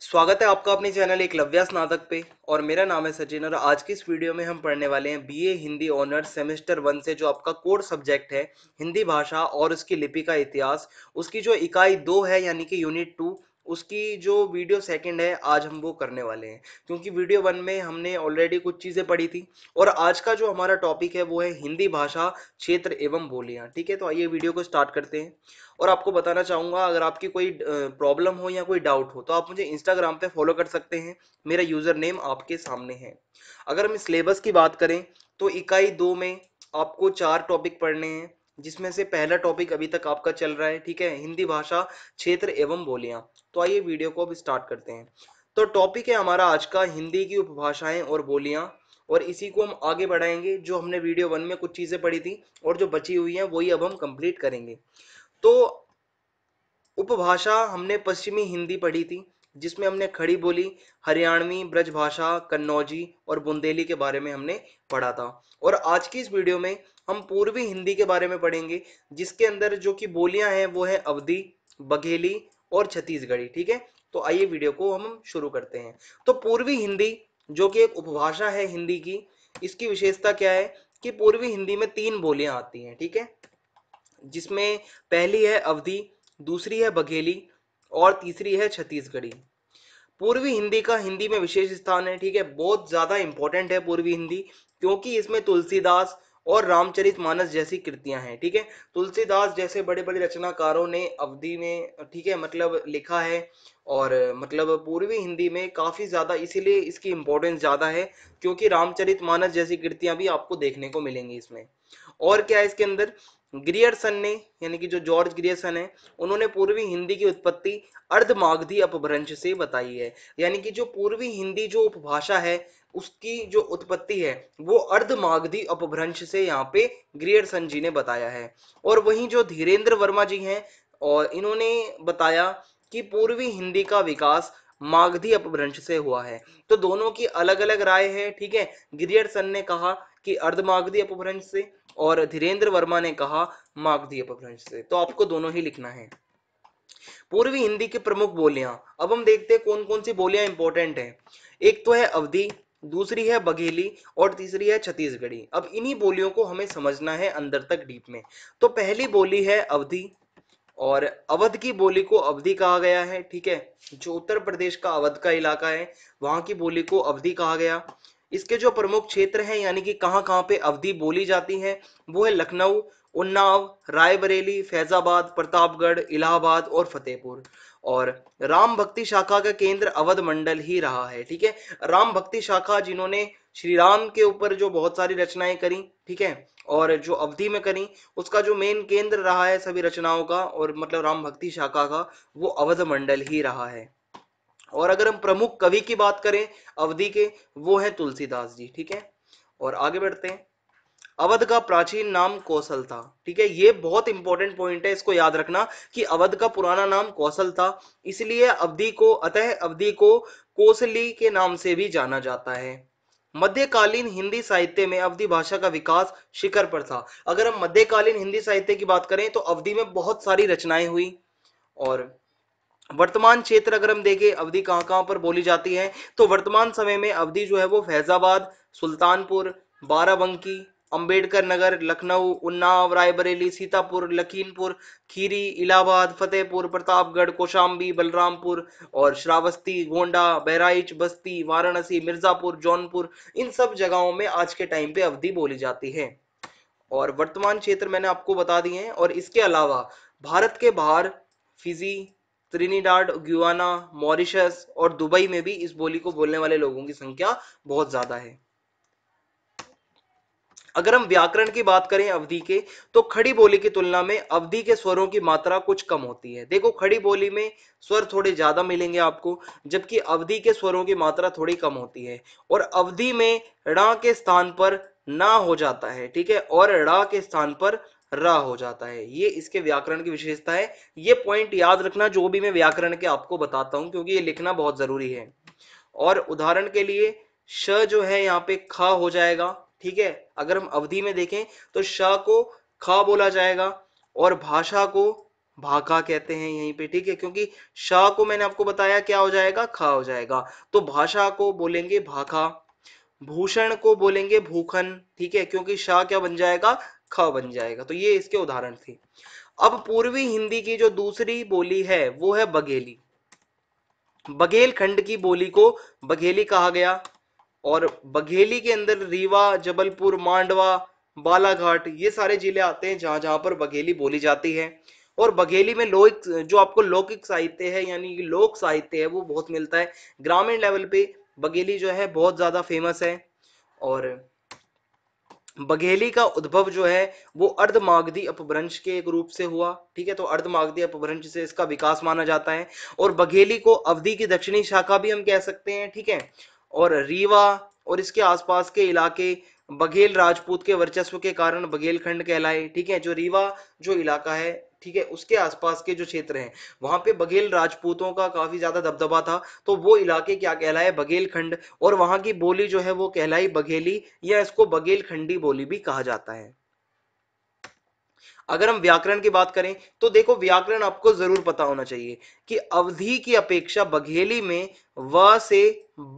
स्वागत है आपका अपने चैनल एक लव्या स्नातक पे और मेरा नाम है सचिन और आज की इस वीडियो में हम पढ़ने वाले हैं BA Hindi honours semester one से जो आपका कोर सब्जेक्ट है हिंदी भाषा और उसकी लिपि का इतिहास उसकी जो इकाई दो है यानी कि यूनिट टू उसकी जो वीडियो सेकंड है आज हम वो करने वाले हैं क्योंकि वीडियो वन में हमने ऑलरेडी कुछ चीज़ें पढ़ी थी और आज का जो हमारा टॉपिक है वो है हिंदी भाषा क्षेत्र एवं बोलियां ठीक है तो आइए वीडियो को स्टार्ट करते हैं और आपको बताना चाहूंगा अगर आपकी कोई प्रॉब्लम हो या कोई डाउट हो तो आप मुझे इंस्टाग्राम पर फॉलो कर सकते हैं मेरा यूज़र नेम आपके सामने है अगर हम सिलेबस की बात करें तो इकाई दो में आपको चार टॉपिक पढ़ने हैं जिसमें से पहला टॉपिक अभी तक आपका चल रहा है ठीक है हिंदी भाषा क्षेत्र एवं बोलियां तो आइए वीडियो को अब स्टार्ट करते हैं तो टॉपिक है हमारा आज का हिंदी की उपभाषाएं और बोलियां और इसी को हम आगे बढ़ाएंगे जो हमने वीडियो वन में कुछ चीज़ें पढ़ी थी और जो बची हुई हैं वही अब हम कंप्लीट करेंगे तो उपभाषा हमने पश्चिमी हिंदी पढ़ी थी जिसमें हमने खड़ी बोली हरियाणवी ब्रजभाषा कन्नौजी और बुंदेली के बारे में हमने पढ़ा था और आज की इस वीडियो में हम पूर्वी हिंदी के बारे में पढ़ेंगे जिसके अंदर जो कि बोलियां हैं वो है अवधि बघेली और छत्तीसगढ़ी ठीक है तो आइए वीडियो को हम शुरू करते हैं तो पूर्वी हिंदी जो कि एक उपभाषा है हिंदी की इसकी विशेषता क्या है कि पूर्वी हिंदी में तीन बोलियां आती हैं ठीक है जिसमें पहली है अवधि दूसरी है बघेली और तीसरी है छत्तीसगढ़ी पूर्वी हिंदी का हिंदी में विशेष स्थान है ठीक है बहुत ज़्यादा इंपॉर्टेंट है पूर्वी हिंदी क्योंकि इसमें तुलसीदास और रामचरित मानस जैसी कृतियां हैं ठीक है तुलसीदास जैसे बड़े बड़े रचनाकारों ने अवधि में ठीक है मतलब लिखा है और मतलब पूर्वी हिंदी में काफ़ी ज़्यादा इसीलिए इसकी इंपॉर्टेंस ज़्यादा है क्योंकि रामचरित मानस जैसी कृतियां भी आपको देखने को मिलेंगी इसमें और क्या है इसके अंदर ग्रियर्सन ने यानी कि जो जॉर्ज ग्रियर्सन है उन्होंने पूर्वी हिंदी की उत्पत्ति अर्धमागधी अपभ्रंश से बताई है यानी कि जो पूर्वी हिंदी जो उपभाषा है उसकी जो उत्पत्ति है वो अर्धमागधी अपभ्रंश से यहाँ पे ग्रियर्सन जी ने बताया है और वहीं जो धीरेन्द्र वर्मा जी हैं और इन्होंने बताया कि पूर्वी हिंदी का विकास माघधी अपभ्रंश से हुआ है तो दोनों की अलग अलग राय है ठीक है ग्रियर्सन ने कहा कि अर्धमागधी अपभ्रंश से और धीरेन्द्र वर्मा ने कहा मागधी अपभ्रंश से तो आपको दोनों ही लिखना है पूर्वी हिंदी की प्रमुख बोलियां अब हम देखते हैं कौन कौन सी बोलियां इंपॉर्टेंट हैं एक तो है अवधि दूसरी है बघेली और तीसरी है छत्तीसगढ़ी अब इन्हीं बोलियों को हमें समझना है अंदर तक डीप में तो पहली बोली है अवधि और अवध की बोली को अवधि कहा गया है ठीक है जो उत्तर प्रदेश का अवध का इलाका है वहां की बोली को अवधि कहा गया इसके जो प्रमुख क्षेत्र हैं यानी कि कहाँ कहाँ पे अवधि बोली जाती है वो है लखनऊ उन्नाव रायबरेली फैजाबाद प्रतापगढ़ इलाहाबाद और फतेहपुर और राम भक्ति शाखा का केंद्र अवध मंडल ही रहा है ठीक है राम भक्ति शाखा जिन्होंने श्री राम के ऊपर जो बहुत सारी रचनाएं करी ठीक है और जो अवधि में करी उसका जो मेन केंद्र रहा है सभी रचनाओं का और मतलब राम भक्ति शाखा का वो अवध मंडल ही रहा है और अगर हम प्रमुख कवि की बात करें अवधि के वो है तुलसीदास जी ठीक है और आगे बढ़ते हैं अवध का प्राचीन नाम कौशल था ठीक है ये बहुत इंपॉर्टेंट पॉइंट है इसको याद रखना कि अवध का पुराना नाम कौशल था इसलिए अवधि को अतः अवधि को कोसली के नाम से भी जाना जाता है मध्यकालीन हिंदी साहित्य में अवधि भाषा का विकास शिखर पर था अगर हम मध्यकालीन हिंदी साहित्य की बात करें तो अवधि में बहुत सारी रचनाएं हुई और वर्तमान क्षेत्र अगर हम देखें अवधि कहाँ कहाँ पर बोली जाती है तो वर्तमान समय में अवधि जो है वो फैजाबाद सुल्तानपुर बाराबंकी अंबेडकर नगर लखनऊ उन्नाव रायबरेली सीतापुर लखीमपुर खीरी इलाहाबाद फतेहपुर प्रतापगढ़ कोशाम्बी बलरामपुर और श्रावस्ती गोंडा बहराइच बस्ती वाराणसी मिर्जापुर जौनपुर इन सब जगहों में आज के टाइम पे अवधि बोली जाती है और वर्तमान क्षेत्र मैंने आपको बता दिए हैं और इसके अलावा भारत के बाहर फिजी त्रिनीडाड गुआना मॉरिशस और दुबई में भी इस बोली को बोलने वाले लोगों की संख्या बहुत ज्यादा है अगर हम व्याकरण की बात करें अवधि के तो खड़ी बोली की तुलना में अवधि के स्वरों की मात्रा कुछ कम होती है देखो खड़ी बोली में स्वर थोड़े ज्यादा मिलेंगे आपको जबकि अवधि के स्वरों की मात्रा थोड़ी कम होती है और अवधि में णा के स्थान पर ना हो जाता है ठीक है और ड़ा के स्थान पर र हो जाता है ये इसके व्याकरण की विशेषता है ये पॉइंट याद रखना जो भी मैं व्याकरण के आपको बताता हूँ क्योंकि ये लिखना बहुत जरूरी है और उदाहरण के लिए श जो है यहाँ पे ख हो जाएगा ठीक है अगर हम अवधि में देखें तो श को ख बोला जाएगा और भाषा को भाखा कहते हैं यहीं पे ठीक है क्योंकि शाह को मैंने आपको बताया क्या हो जाएगा ख हो जाएगा तो भाषा को बोलेंगे भाखा भूषण को बोलेंगे भूखन ठीक है क्योंकि शाह क्या बन जाएगा ख बन जाएगा तो ये इसके उदाहरण थे अब पूर्वी हिंदी की जो दूसरी बोली है वो है बघेली बघेल खंड की बोली को बघेली कहा गया और बघेली के अंदर रीवा जबलपुर मांडवा बालाघाट ये सारे जिले आते हैं जहां जहां पर बघेली बोली जाती है और बघेली में लोक जो आपको लौकिक साहित्य है यानी लोक साहित्य है वो बहुत मिलता है ग्रामीण लेवल पे बघेली जो है बहुत ज्यादा फेमस है और बघेली का उद्भव जो है वो अर्धमागधी अपभ्रंश के एक रूप से हुआ ठीक है तो अर्धमागधी अपभ्रंश से इसका विकास माना जाता है और बघेली को अवधि की दक्षिणी शाखा भी हम कह सकते हैं ठीक है और रीवा और इसके आसपास के इलाके बघेल राजपूत के वर्चस्व के कारण बघेलखंड कहलाए ठीक है जो रीवा जो इलाका है ठीक है उसके आसपास के जो क्षेत्र हैं वहां पे बघेल राजपूतों का काफी ज्यादा दबदबा था तो वो इलाके क्या कहलाए बघेल खंड और वहां की बोली जो है वो कहलाई बघेली या इसको बघेल खंडी बोली भी कहा जाता है अगर हम व्याकरण की बात करें तो देखो व्याकरण आपको जरूर पता होना चाहिए कि अवधि की अपेक्षा बघेली में व से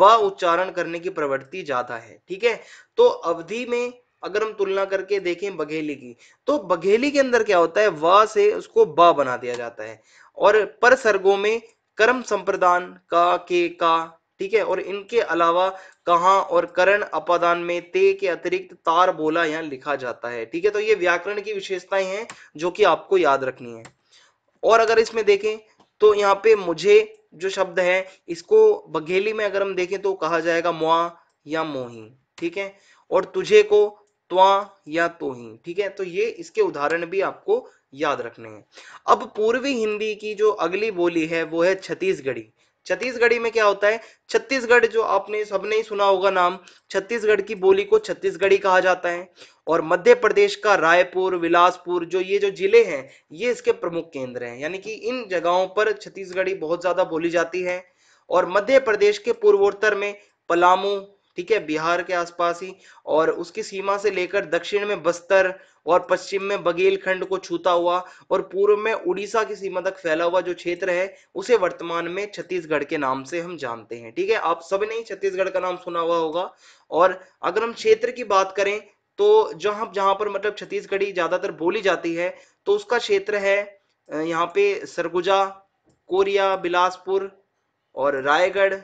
ब उच्चारण करने की प्रवृत्ति ज्यादा है ठीक है तो अवधि में अगर हम तुलना करके देखें बघेली की तो बघेली के अंदर क्या होता है व से उसको ब बना दिया जाता है और पर सर्गों में कर्म संप्रदान का के का ठीक है और इनके अलावा कहा और करण अपादान में ते के अतिरिक्त तार बोला यहाँ लिखा जाता है ठीक है तो ये व्याकरण की विशेषताएं हैं जो कि आपको याद रखनी है और अगर इसमें देखें तो यहाँ पे मुझे जो शब्द है इसको बघेली में अगर हम देखें तो कहा जाएगा मुआ या मोही ठीक है और तुझे को त्वा या ही ठीक है तो ये इसके उदाहरण भी आपको याद रखने हैं अब पूर्वी हिंदी की जो अगली बोली है वो है छत्तीसगढ़ी छत्तीसगढ़ी में क्या होता है छत्तीसगढ़ जो आपने सबने ही सुना होगा नाम छत्तीसगढ़ की बोली को छत्तीसगढ़ी कहा जाता है और मध्य प्रदेश का रायपुर विलासपुर जो ये जो जिले हैं ये इसके प्रमुख केंद्र हैं यानी कि इन जगहों पर छत्तीसगढ़ी बहुत ज्यादा बोली जाती है और मध्य प्रदेश के पूर्वोत्तर में पलामू ठीक है बिहार के आसपास ही और उसकी सीमा से लेकर दक्षिण में बस्तर और पश्चिम में बघेलखंड को छूता हुआ और पूर्व में उड़ीसा की सीमा तक फैला हुआ जो क्षेत्र है उसे वर्तमान में छत्तीसगढ़ के नाम से हम जानते हैं ठीक है आप सभी ने छत्तीसगढ़ का नाम सुना हुआ होगा और अगर हम क्षेत्र की बात करें तो जहां जहां पर मतलब छत्तीसगढ़ी ज्यादातर बोली जाती है तो उसका क्षेत्र है यहाँ पे सरगुजा कोरिया बिलासपुर और रायगढ़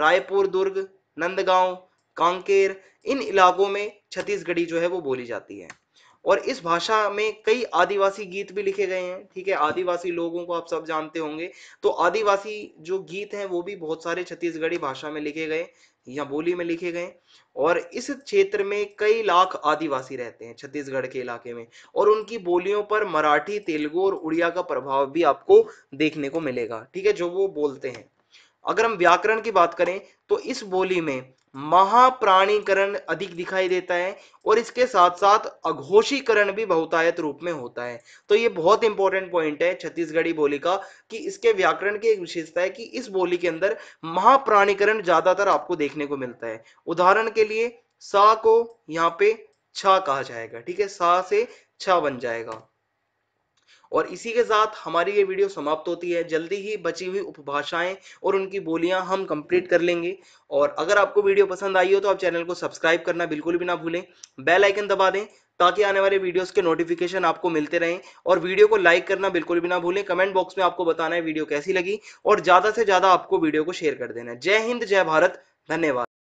रायपुर दुर्ग नंदगांव कांकेर इन इलाकों में छत्तीसगढ़ी जो है वो बोली जाती है और इस भाषा में कई आदिवासी गीत भी लिखे गए हैं ठीक है आदिवासी लोगों को आप सब जानते होंगे तो आदिवासी जो गीत हैं वो भी बहुत सारे छत्तीसगढ़ी भाषा में लिखे गए या बोली में लिखे गए और इस क्षेत्र में कई लाख आदिवासी रहते हैं छत्तीसगढ़ के इलाके में और उनकी बोलियों पर मराठी तेलुगु और उड़िया का प्रभाव भी आपको देखने को मिलेगा ठीक है जो वो बोलते हैं अगर हम व्याकरण की बात करें तो इस बोली में महाप्राणीकरण अधिक दिखाई देता है और इसके साथ साथ अघोषीकरण भी बहुतायत रूप में होता है तो ये बहुत इंपॉर्टेंट पॉइंट है छत्तीसगढ़ी बोली का कि इसके व्याकरण की एक विशेषता है कि इस बोली के अंदर महाप्राणीकरण ज्यादातर आपको देखने को मिलता है उदाहरण के लिए सा को यहाँ पे छा कहा जाएगा ठीक है सा से छा बन जाएगा और इसी के साथ हमारी ये वीडियो समाप्त होती है जल्दी ही बची हुई उपभाषाएं और उनकी बोलियां हम कंप्लीट कर लेंगे और अगर आपको वीडियो पसंद आई हो तो आप चैनल को सब्सक्राइब करना बिल्कुल भी ना भूलें बेल आइकन दबा दें ताकि आने वाले वीडियोस के नोटिफिकेशन आपको मिलते रहें और वीडियो को लाइक करना बिल्कुल भी ना भूलें कमेंट बॉक्स में आपको बताना है वीडियो कैसी लगी और ज़्यादा से ज़्यादा आपको वीडियो को शेयर कर देना जय हिंद जय भारत धन्यवाद